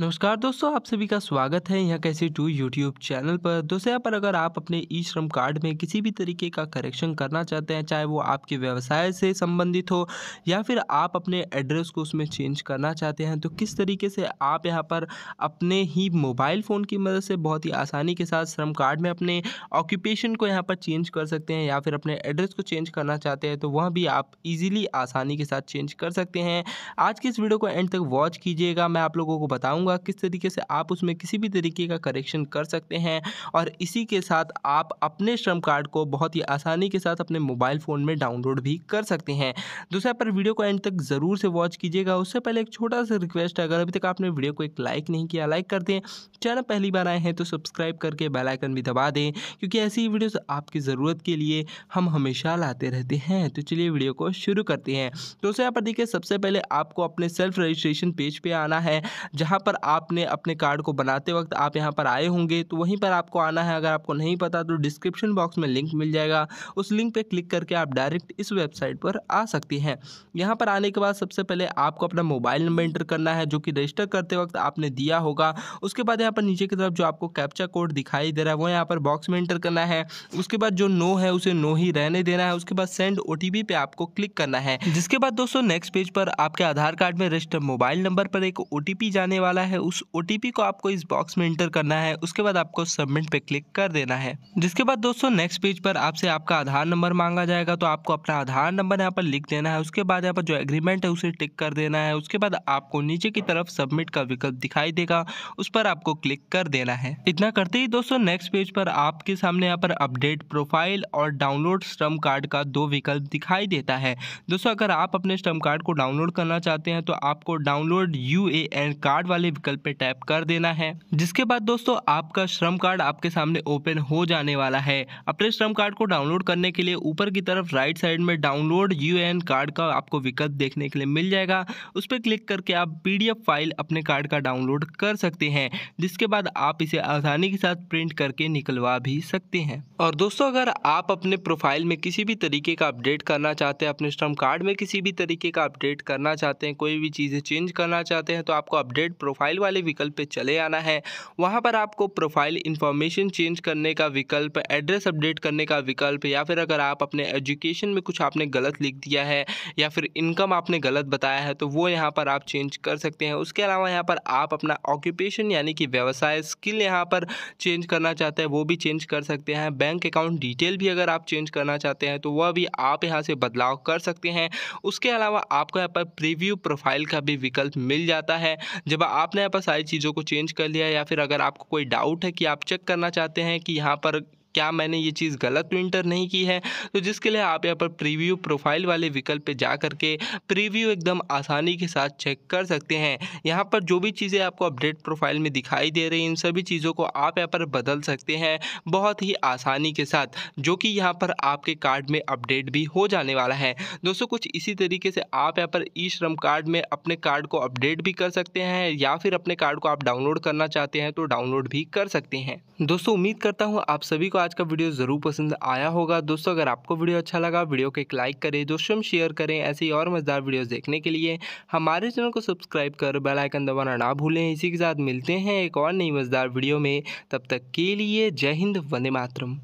नमस्कार दोस्तों आप सभी का स्वागत है यहाँ कैसे टू यूट्यूब चैनल पर दोस्तों यहाँ पर अगर आप अपने ई श्रम कार्ड में किसी भी तरीके का करेक्शन करना चाहते हैं चाहे वो आपके व्यवसाय से संबंधित हो या फिर आप अपने एड्रेस को उसमें चेंज करना चाहते हैं तो किस तरीके से आप यहाँ पर अपने ही मोबाइल फ़ोन की मदद से बहुत ही आसानी के साथ श्रम कार्ड में अपने ऑक्यूपेशन को यहाँ पर चेंज कर सकते हैं या फिर अपने एड्रेस को चेंज करना चाहते हैं तो वह भी आप ईजिली आसानी के साथ चेंज कर सकते हैं आज की इस वीडियो को एंड तक वॉच कीजिएगा मैं आप लोगों को बताऊँगा बताऊंगा किस तरीके से आप उसमें किसी भी तरीके का करेक्शन कर सकते हैं और इसी के साथ आप अपने श्रम कार्ड को बहुत ही आसानी के साथ अपने मोबाइल फ़ोन में डाउनलोड भी कर सकते हैं दूसरा पर वीडियो को एंड तक ज़रूर से वॉच कीजिएगा उससे पहले एक छोटा सा रिक्वेस्ट है अगर अभी तक आपने वीडियो को एक लाइक नहीं किया लाइक कर दें चैनल पहली बार आए हैं तो सब्सक्राइब करके बेलाइकन भी दबा दें क्योंकि ऐसी ही वीडियोज़ आपकी ज़रूरत के लिए हम हमेशा लाते रहते हैं तो चलिए वीडियो को शुरू करते हैं दोस्तों यहाँ पर देखिए सबसे पहले आपको अपने सेल्फ रजिस्ट्रेशन पेज पे आना है जहाँ पर आपने अपने कार्ड को बनाते वक्त आप यहाँ पर आए होंगे तो वहीं पर आपको आना है अगर आपको नहीं पता तो डिस्क्रिप्शन बॉक्स में लिंक मिल जाएगा उस लिंक पर क्लिक करके आप डायरेक्ट इस वेबसाइट पर आ सकती हैं यहाँ पर आने के बाद सबसे पहले आपको अपना मोबाइल नंबर एंटर करना है जो कि रजिस्टर करते वक्त आपने दिया होगा उसके बाद यहाँ पर नीचे की तरफ जो आपको कैप्चा कोड दिखाई दे रहा है वो यहाँ पर बॉक्स में एंटर करना है उसके बाद जो नो है उसे नो ही रहने देना है उसके बाद सेंड ओ पे आपको क्लिक करना है जिसके बाद दोस्तों नेक्स्ट पेज पर आपके आधार कार्ड में रजिस्टर मोबाइल नंबर पर एक ओ जाने वाला है है उस ओ को आपको इस बॉक्स में इंटर करना है उसके बाद आपको सबमिट पे क्लिक कर देना है जिसके बाद दोस्तों नेक्स्ट पेज पर आपसे आपका आधार नंबर मांगा जाएगा तो आपको अपना आधार नंबर यहाँ पर लिख देना है उसके बाद यहाँ पर जो एग्रीमेंट है उसे टिक कर देना है उसके बाद आपको नीचे की तरफ सबमिट का विकल्प दिखाई देगा उस पर आपको क्लिक कर देना है इतना करते ही दोस्तों नेक्स्ट पेज पर आपके सामने यहाँ पर अपडेट प्रोफाइल और डाउनलोड श्रम कार्ड का दो विकल्प दिखाई देता है दोस्तों अगर आप अपने श्रम कार्ड को डाउनलोड करना चाहते हैं तो आपको डाउनलोड यू कार्ड वाले वाले विकल्प पे टैप कर देना है जिसके बाद दोस्तों आपका श्रम कार्ड आपके सामने ओपन हो जाने वाला है अपने श्रम कार्ड को डाउनलोड करने के लिए ऊपर की तरफ राइट साइड में डाउनलोड यू कार्ड का आपको विकल्प देखने के लिए मिल जाएगा उस पर क्लिक करके आप पी फाइल अपने कार्ड का डाउनलोड कर सकते हैं जिसके बाद आप इसे आसानी के साथ प्रिंट करके निकलवा भी सकते हैं और दोस्तों अगर आप अपने प्रोफाइल में किसी भी तरीके का अपडेट करना चाहते हैं अपने श्रम कार्ड में किसी भी तरीके का अपडेट करना चाहते हैं कोई भी चीज़ें चेंज करना चाहते हैं तो आपको अपडेट प्रोफाइल प्रोफाइल वाले विकल्प पे चले आना है वहाँ पर आपको प्रोफाइल इन्फॉर्मेशन चेंज करने का विकल्प एड्रेस अपडेट करने का विकल्प या फिर अगर आप अपने एजुकेशन में कुछ आपने गलत लिख दिया है या फिर इनकम आपने गलत बताया है तो वो यहाँ पर आप चेंज कर सकते हैं उसके अलावा यहाँ पर आप अपना ऑक्यूपेशन यानी कि व्यवसाय स्किल यहाँ पर चेंज करना चाहते हैं वो भी चेंज कर सकते हैं बैंक अकाउंट डिटेल भी अगर आप चेंज करना चाहते हैं तो वह भी आप यहाँ से बदलाव कर सकते हैं उसके अलावा आपको यहाँ पर प्रीव्यू प्रोफाइल का भी विकल्प मिल जाता है जब आप आपने यहाँ पर सारी चीज़ों को चेंज कर लिया या फिर अगर आपको कोई डाउट है कि आप चेक करना चाहते हैं कि यहाँ पर क्या मैंने ये चीज़ गलत तो इंटर नहीं की है तो जिसके लिए आप यहाँ पर प्रीव्यू प्रोफाइल वाले विकल्प पे जा करके प्रीव्यू एकदम आसानी के साथ चेक कर सकते हैं यहाँ पर जो भी चीज़ें आपको अपडेट प्रोफाइल में दिखाई दे रही इन सभी चीज़ों को आप यहाँ पर बदल सकते हैं बहुत ही आसानी के साथ जो कि यहाँ पर आपके कार्ड में अपडेट भी हो जाने वाला है दोस्तों कुछ इसी तरीके से आप यहाँ पर ई श्रम कार्ड में अपने कार्ड को अपडेट भी कर सकते हैं या फिर अपने कार्ड को आप डाउनलोड करना चाहते हैं तो डाउनलोड भी कर सकते हैं दोस्तों उम्मीद करता हूँ आप सभी को आज का वीडियो ज़रूर पसंद आया होगा दोस्तों अगर आपको वीडियो अच्छा लगा वीडियो को एक लाइक करें दोस्तों में शेयर करें ऐसी और मज़ेदार वीडियो देखने के लिए हमारे चैनल को सब्सक्राइब कर बेल आइकन दबाना ना भूलें इसी के साथ मिलते हैं एक और नई मज़ेदार वीडियो में तब तक के लिए जय हिंद वंदे मातरम